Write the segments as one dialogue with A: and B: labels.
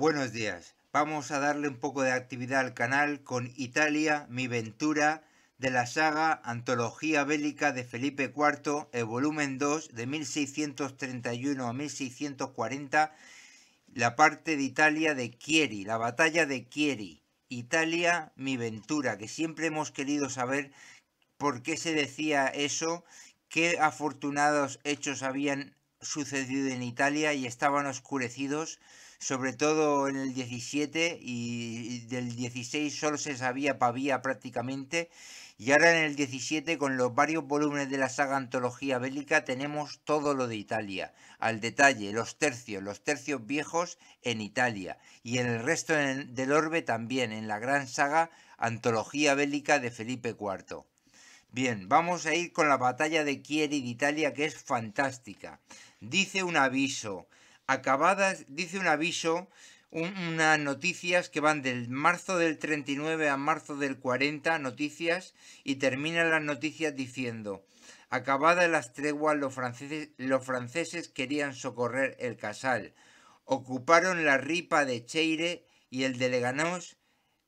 A: Buenos días. Vamos a darle un poco de actividad al canal con Italia, mi ventura, de la saga Antología Bélica de Felipe IV, el volumen 2, de 1631 a 1640, la parte de Italia de Chieri, la batalla de Chieri. Italia, mi ventura, que siempre hemos querido saber por qué se decía eso, qué afortunados hechos habían sucedido en Italia y estaban oscurecidos sobre todo en el 17 y, del 16 solo se sabía Pavía prácticamente. Y ahora en el 17, con los varios volúmenes de la saga Antología Bélica, tenemos todo lo de Italia. Al detalle, los tercios, los tercios viejos en Italia. Y en el resto del orbe también, en la gran saga Antología Bélica de Felipe IV. Bien, vamos a ir con la batalla de Chieri de Italia, que es fantástica. Dice un aviso, acabadas, dice un aviso, unas noticias que van del marzo del 39 a marzo del 40, noticias, y termina las noticias diciendo, acabadas las treguas, los franceses, los franceses querían socorrer el casal, ocuparon la ripa de Cheire y el de Leganés,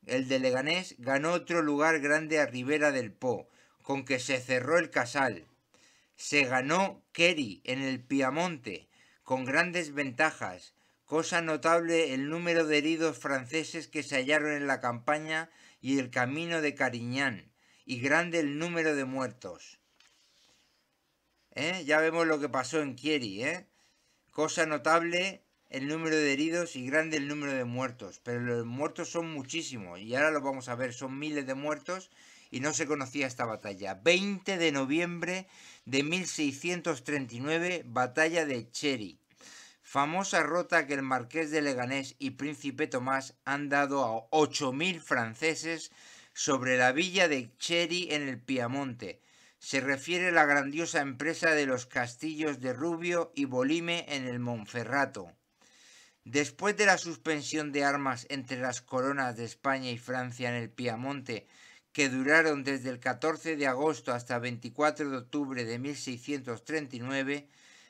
A: el de Leganés ganó otro lugar grande a Ribera del Po, con que se cerró el casal. Se ganó Kerry en el Piamonte, con grandes ventajas, cosa notable el número de heridos franceses que se hallaron en la campaña y el camino de Cariñán, y grande el número de muertos. ¿Eh? Ya vemos lo que pasó en Kieri, ¿eh? Cosa notable el número de heridos y grande el número de muertos, pero los muertos son muchísimos, y ahora lo vamos a ver, son miles de muertos y no se conocía esta batalla. 20 de noviembre de 1639, batalla de Chery. Famosa rota que el marqués de Leganés y príncipe Tomás han dado a 8.000 franceses sobre la villa de Chery en el Piamonte. Se refiere la grandiosa empresa de los castillos de Rubio y Bolime en el Monferrato. Después de la suspensión de armas entre las coronas de España y Francia en el Piamonte que duraron desde el 14 de agosto hasta 24 de octubre de 1639,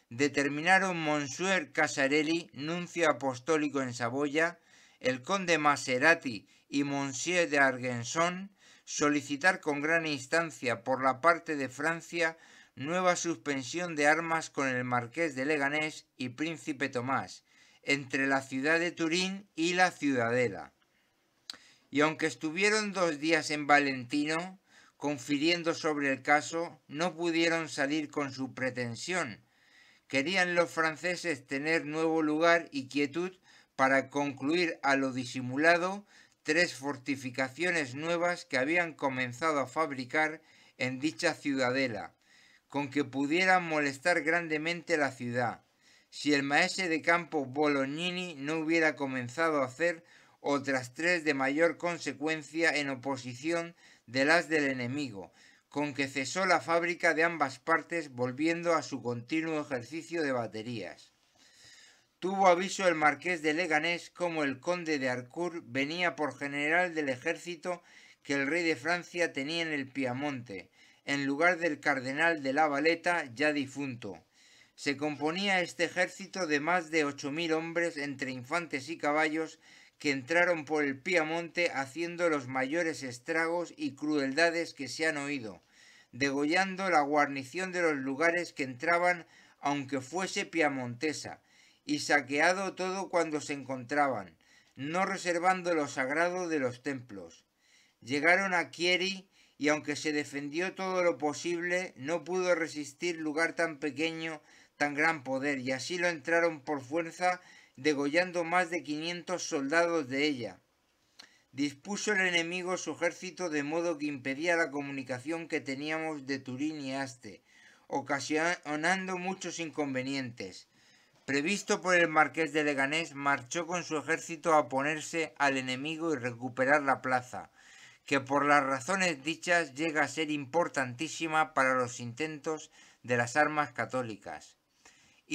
A: determinaron Monsieur Casarelli, nuncio apostólico en Saboya, el conde Maserati y Monsieur de Argenson, solicitar con gran instancia por la parte de Francia nueva suspensión de armas con el marqués de Leganés y príncipe Tomás, entre la ciudad de Turín y la ciudadela y aunque estuvieron dos días en Valentino, confiriendo sobre el caso, no pudieron salir con su pretensión. Querían los franceses tener nuevo lugar y quietud para concluir a lo disimulado tres fortificaciones nuevas que habían comenzado a fabricar en dicha ciudadela, con que pudieran molestar grandemente la ciudad, si el maese de campo Bolognini no hubiera comenzado a hacer otras tres de mayor consecuencia en oposición de las del enemigo, con que cesó la fábrica de ambas partes volviendo a su continuo ejercicio de baterías. Tuvo aviso el marqués de Leganés como el conde de Arcourt venía por general del ejército que el rey de Francia tenía en el Piamonte, en lugar del cardenal de la Valeta ya difunto. Se componía este ejército de más de ocho mil hombres entre infantes y caballos que entraron por el Piamonte haciendo los mayores estragos y crueldades que se han oído, degollando la guarnición de los lugares que entraban aunque fuese piamontesa, y saqueado todo cuando se encontraban, no reservando lo sagrado de los templos. Llegaron a Chieri y aunque se defendió todo lo posible, no pudo resistir lugar tan pequeño, tan gran poder, y así lo entraron por fuerza degollando más de 500 soldados de ella. Dispuso el enemigo su ejército de modo que impedía la comunicación que teníamos de Turín y Aste, ocasionando muchos inconvenientes. Previsto por el marqués de Leganés, marchó con su ejército a oponerse al enemigo y recuperar la plaza, que por las razones dichas llega a ser importantísima para los intentos de las armas católicas.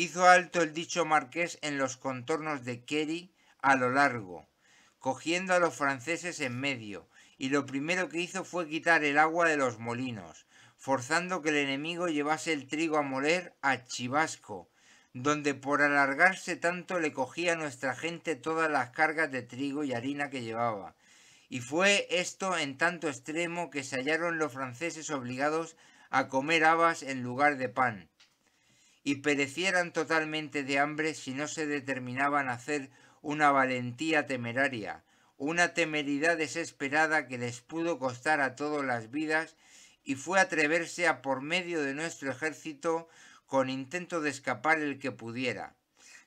A: Hizo alto el dicho marqués en los contornos de Kerry a lo largo, cogiendo a los franceses en medio, y lo primero que hizo fue quitar el agua de los molinos, forzando que el enemigo llevase el trigo a moler a Chivasco, donde por alargarse tanto le cogía a nuestra gente todas las cargas de trigo y harina que llevaba. Y fue esto en tanto extremo que se hallaron los franceses obligados a comer habas en lugar de pan, y perecieran totalmente de hambre si no se determinaban a hacer una valentía temeraria, una temeridad desesperada que les pudo costar a todos las vidas y fue atreverse a por medio de nuestro ejército con intento de escapar el que pudiera.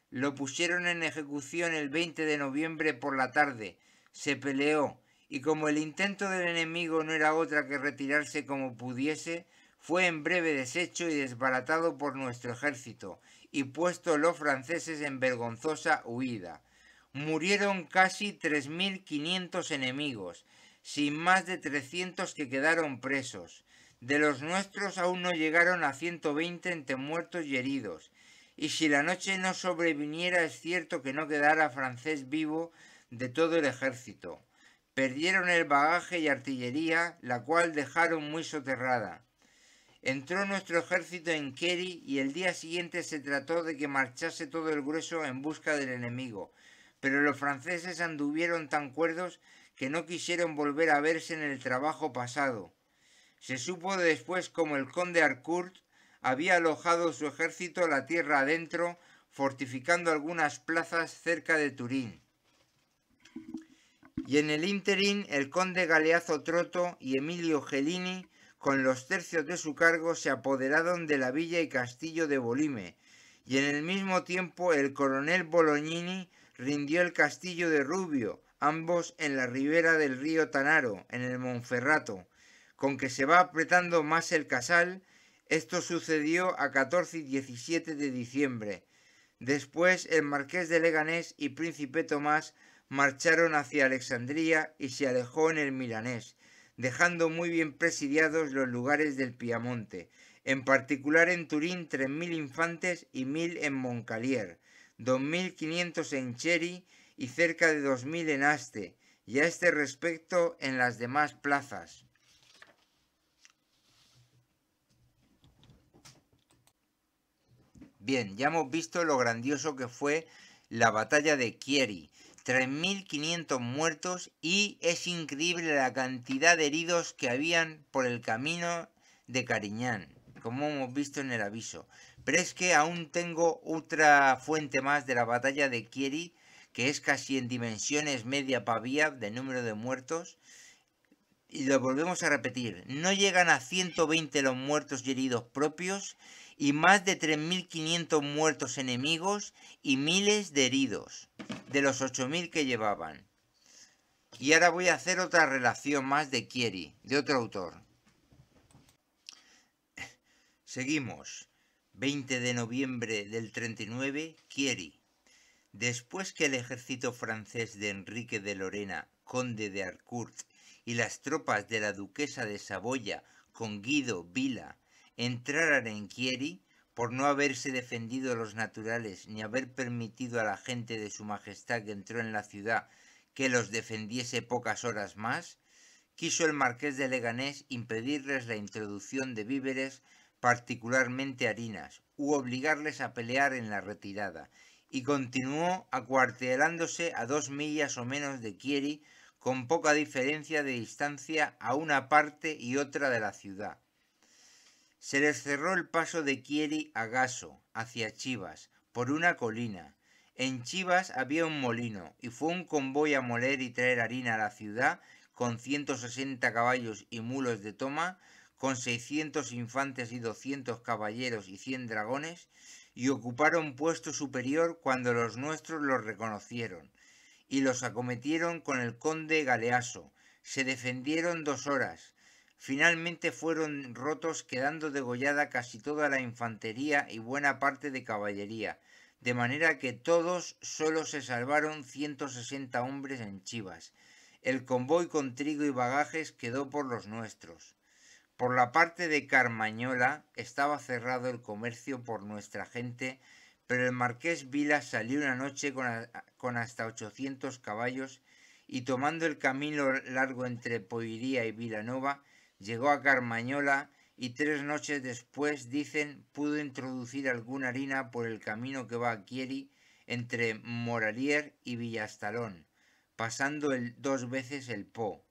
A: Lo pusieron en ejecución el 20 de noviembre por la tarde, se peleó y como el intento del enemigo no era otra que retirarse como pudiese, fue en breve deshecho y desbaratado por nuestro ejército, y puesto los franceses en vergonzosa huida. Murieron casi 3.500 enemigos, sin más de 300 que quedaron presos. De los nuestros aún no llegaron a 120 entre muertos y heridos. Y si la noche no sobreviniera es cierto que no quedara francés vivo de todo el ejército. Perdieron el bagaje y artillería, la cual dejaron muy soterrada. Entró nuestro ejército en Kerry y el día siguiente se trató de que marchase todo el grueso en busca del enemigo, pero los franceses anduvieron tan cuerdos que no quisieron volver a verse en el trabajo pasado. Se supo después como el conde Arcourt había alojado su ejército la tierra adentro, fortificando algunas plazas cerca de Turín. Y en el ínterin, el conde Galeazzo Troto y Emilio Gelini con los tercios de su cargo se apoderaron de la villa y castillo de Bolime, y en el mismo tiempo el coronel Bolognini rindió el castillo de Rubio, ambos en la ribera del río Tanaro, en el Monferrato. Con que se va apretando más el casal, esto sucedió a 14 y 17 de diciembre. Después el marqués de Leganés y príncipe Tomás marcharon hacia Alexandría y se alejó en el Milanés, dejando muy bien presidiados los lugares del Piamonte, en particular en Turín 3.000 infantes y 1.000 en Moncalier, 2.500 en Cheri y cerca de 2.000 en Aste, y a este respecto en las demás plazas. Bien, ya hemos visto lo grandioso que fue la batalla de Chieri, 3.500 muertos y es increíble la cantidad de heridos que habían por el camino de Cariñán, como hemos visto en el aviso. Pero es que aún tengo otra fuente más de la batalla de Kieri, que es casi en dimensiones media pavía de número de muertos. Y lo volvemos a repetir, no llegan a 120 los muertos y heridos propios y más de 3.500 muertos enemigos y miles de heridos de los 8.000 que llevaban. Y ahora voy a hacer otra relación más de Kieri, de otro autor. Seguimos. 20 de noviembre del 39, Kieri. Después que el ejército francés de Enrique de Lorena, conde de Arcourt, y las tropas de la duquesa de Saboya con Guido Vila entraran en Kieri, por no haberse defendido los naturales, ni haber permitido a la gente de su majestad que entró en la ciudad que los defendiese pocas horas más, quiso el marqués de Leganés impedirles la introducción de víveres, particularmente harinas, u obligarles a pelear en la retirada, y continuó acuartelándose a dos millas o menos de Quieri, con poca diferencia de distancia a una parte y otra de la ciudad se les cerró el paso de Kieri a Gaso, hacia Chivas, por una colina. En Chivas había un molino, y fue un convoy a moler y traer harina a la ciudad, con 160 caballos y mulos de toma, con 600 infantes y 200 caballeros y 100 dragones, y ocuparon puesto superior cuando los nuestros los reconocieron, y los acometieron con el conde Galeaso. Se defendieron dos horas, finalmente fueron rotos quedando degollada casi toda la infantería y buena parte de caballería, de manera que todos solo se salvaron 160 hombres en Chivas. El convoy con trigo y bagajes quedó por los nuestros. Por la parte de Carmañola estaba cerrado el comercio por nuestra gente, pero el marqués Vila salió una noche con, hasta 800 caballos y tomando el camino largo entre Poiría y Vilanova, Llegó a Carmañola y tres noches después, dicen, pudo introducir alguna harina por el camino que va a Quieri entre Moralier y Villastalón, pasando dos veces el Po.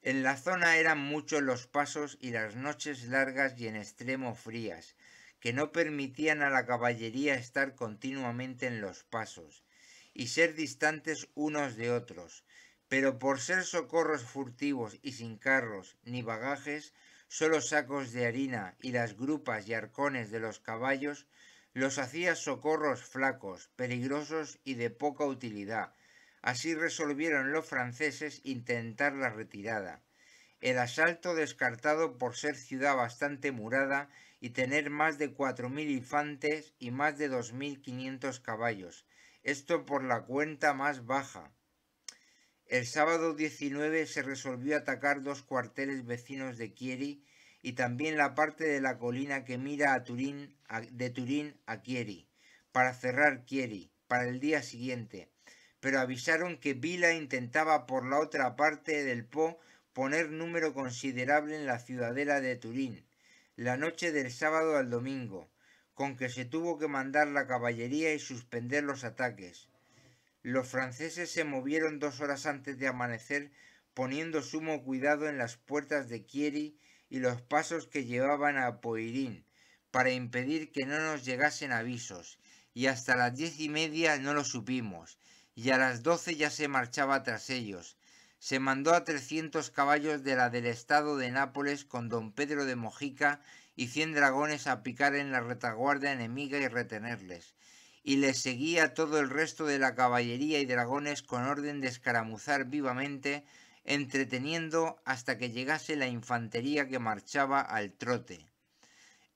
A: En la zona eran muchos los pasos y las noches largas y en extremo frías, que no permitían a la caballería estar continuamente en los pasos y ser distantes unos de otros, pero por ser socorros furtivos y sin carros ni bagajes, solo sacos de harina y las grupas y arcones de los caballos, los hacía socorros flacos, peligrosos y de poca utilidad. Así resolvieron los franceses intentar la retirada. El asalto descartado por ser ciudad bastante murada y tener más de cuatro mil infantes y más de dos mil quinientos caballos. Esto por la cuenta más baja. El sábado 19 se resolvió atacar dos cuarteles vecinos de Quieri y también la parte de la colina que mira a Turín, de Turín a Kieri para cerrar Quieri, para el día siguiente. Pero avisaron que Vila intentaba por la otra parte del Po poner número considerable en la ciudadela de Turín, la noche del sábado al domingo, con que se tuvo que mandar la caballería y suspender los ataques los franceses se movieron dos horas antes de amanecer poniendo sumo cuidado en las puertas de Chieri y los pasos que llevaban a Poirín para impedir que no nos llegasen avisos y hasta las diez y media no lo supimos y a las doce ya se marchaba tras ellos. Se mandó a trescientos caballos de la del estado de Nápoles con don Pedro de Mojica y cien dragones a picar en la retaguardia enemiga y retenerles y le seguía todo el resto de la caballería y dragones con orden de escaramuzar vivamente, entreteniendo hasta que llegase la infantería que marchaba al trote.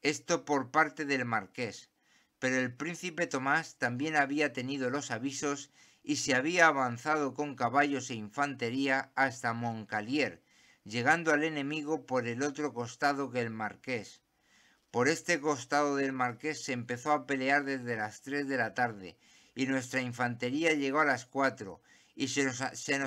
A: Esto por parte del marqués, pero el príncipe Tomás también había tenido los avisos y se había avanzado con caballos e infantería hasta Moncalier, llegando al enemigo por el otro costado que el marqués. Por este costado del Marqués se empezó a pelear desde las tres de la tarde y nuestra infantería llegó a las cuatro, y se nos,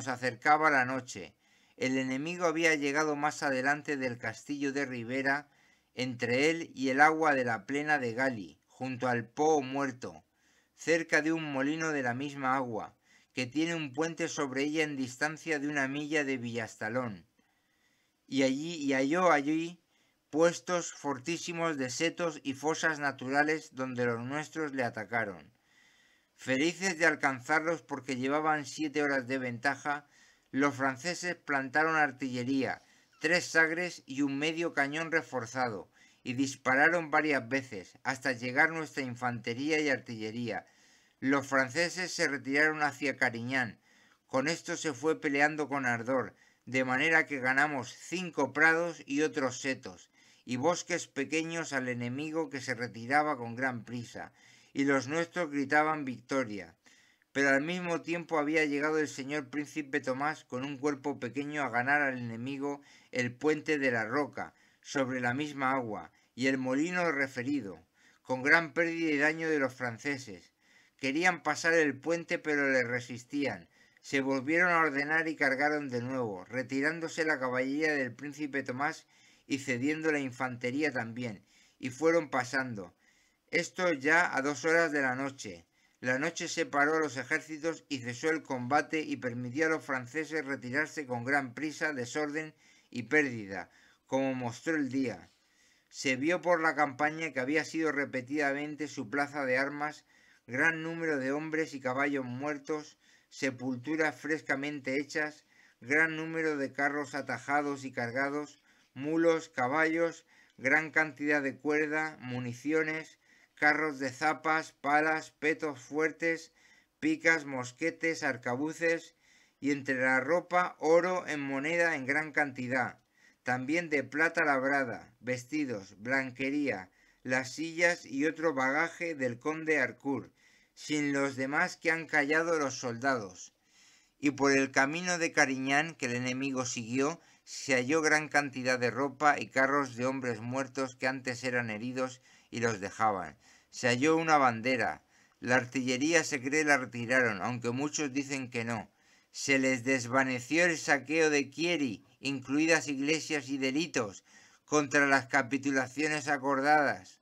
A: acercaba la noche. El enemigo había llegado más adelante del castillo de Rivera, entre él y el agua de la plena de Gali, junto al Po muerto, cerca de un molino de la misma agua, que tiene un puente sobre ella en distancia de una milla de Villastalón. Y allí y halló allí puestos fortísimos de setos y fosas naturales donde los nuestros le atacaron. Felices de alcanzarlos porque llevaban siete horas de ventaja, los franceses plantaron artillería, tres sagres y un medio cañón reforzado, y dispararon varias veces, hasta llegar nuestra infantería y artillería. Los franceses se retiraron hacia Cariñán. Con esto se fue peleando con ardor, de manera que ganamos cinco prados y otros setos, y bosques pequeños al enemigo que se retiraba con gran prisa, y los nuestros gritaban victoria. Pero al mismo tiempo había llegado el señor príncipe Tomás con un cuerpo pequeño a ganar al enemigo el puente de la roca, sobre la misma agua, y el molino referido, con gran pérdida y daño de los franceses. Querían pasar el puente pero le resistían, se volvieron a ordenar y cargaron de nuevo, retirándose la caballería del príncipe Tomás y cediendo la infantería también, y fueron pasando. Esto ya a dos horas de la noche. La noche separó los ejércitos y cesó el combate y permitió a los franceses retirarse con gran prisa, desorden y pérdida, como mostró el día. Se vio por la campaña que había sido repetidamente su plaza de armas, gran número de hombres y caballos muertos, sepulturas frescamente hechas, gran número de carros atajados y cargados, mulos, caballos, gran cantidad de cuerda, municiones, carros de zapas, palas, petos fuertes, picas, mosquetes, arcabuces, y entre la ropa oro en moneda en gran cantidad, también de plata labrada, vestidos, blanquería, las sillas y otro bagaje del conde Arcur, sin los demás que han callado los soldados. Y por el camino de Cariñán que el enemigo siguió, se halló gran cantidad de ropa y carros de hombres muertos que antes eran heridos y los dejaban. Se halló una bandera. La artillería se cree la retiraron, aunque muchos dicen que no. Se les desvaneció el saqueo de Kieri, incluidas iglesias y delitos, contra las capitulaciones acordadas.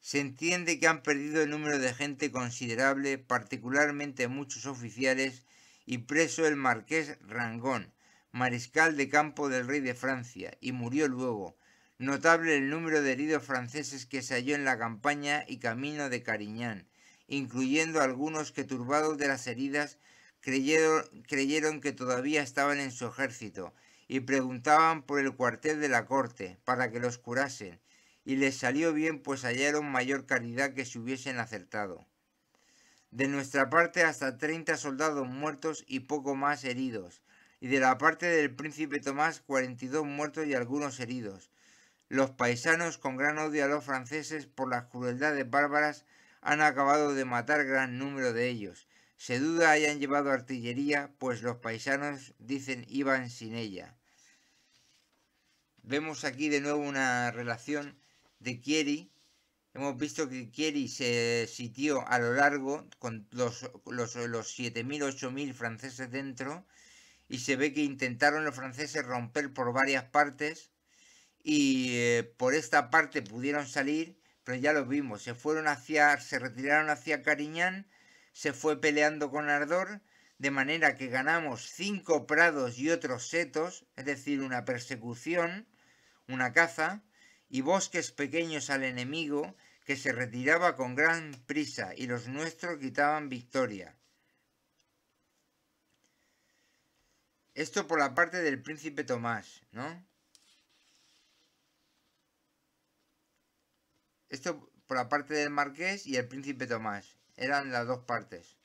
A: Se entiende que han perdido el número de gente considerable, particularmente muchos oficiales, y preso el marqués Rangón, mariscal de campo del rey de Francia, y murió luego. Notable el número de heridos franceses que se halló en la campaña y camino de Cariñán, incluyendo algunos que turbados de las heridas creyeron, que todavía estaban en su ejército y preguntaban por el cuartel de la corte para que los curasen, y les salió bien pues hallaron mayor caridad que si hubiesen acertado. De nuestra parte hasta treinta soldados muertos y poco más heridos, y de la parte del príncipe Tomás 42 muertos y algunos heridos. Los paisanos, con gran odio a los franceses por las crueldades bárbaras, han acabado de matar gran número de ellos. Se duda hayan llevado artillería, pues los paisanos dicen iban sin ella. Vemos aquí de nuevo una relación de Kieri. Hemos visto que Kieri se sitió a lo largo con los, los, los 7.000, 8.000 franceses dentro y se ve que intentaron los franceses romper por varias partes y eh, por esta parte pudieron salir, pero ya lo vimos, se fueron hacia, se retiraron hacia Cariñán, se fue peleando con ardor, de manera que ganamos cinco prados y otros setos, es decir, una persecución, una caza, y bosques pequeños al enemigo, que se retiraba con gran prisa y los nuestros quitaban victoria. Esto por la parte del príncipe Tomás, ¿no? Esto por la parte del marqués y el príncipe Tomás. Eran las dos partes.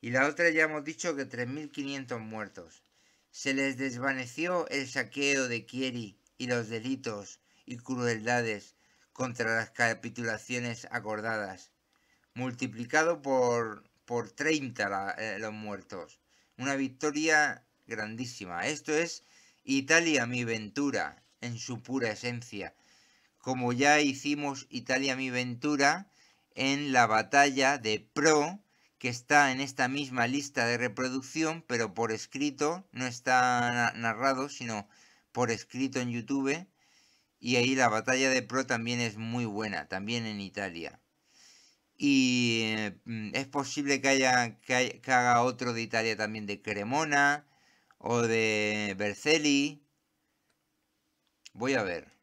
A: Y la otra ya hemos dicho que 3.500 muertos. Se les desvaneció el saqueo de Kieri y los delitos y crueldades contra las capitulaciones acordadas. Multiplicado por, por 30 eh, los muertos. Una victoria grandísima. Esto es Italia mi ventura en su pura esencia. Como ya hicimos Italia mi ventura en la batalla de Pro, que está en esta misma lista de reproducción, pero por escrito, no está narrado, sino por escrito en YouTube. Y ahí la batalla de Pro también es muy buena, también en Italia. Y eh, es posible que, haya, que, haga otro de Italia también de Cremona o de Berceli. Voy a ver.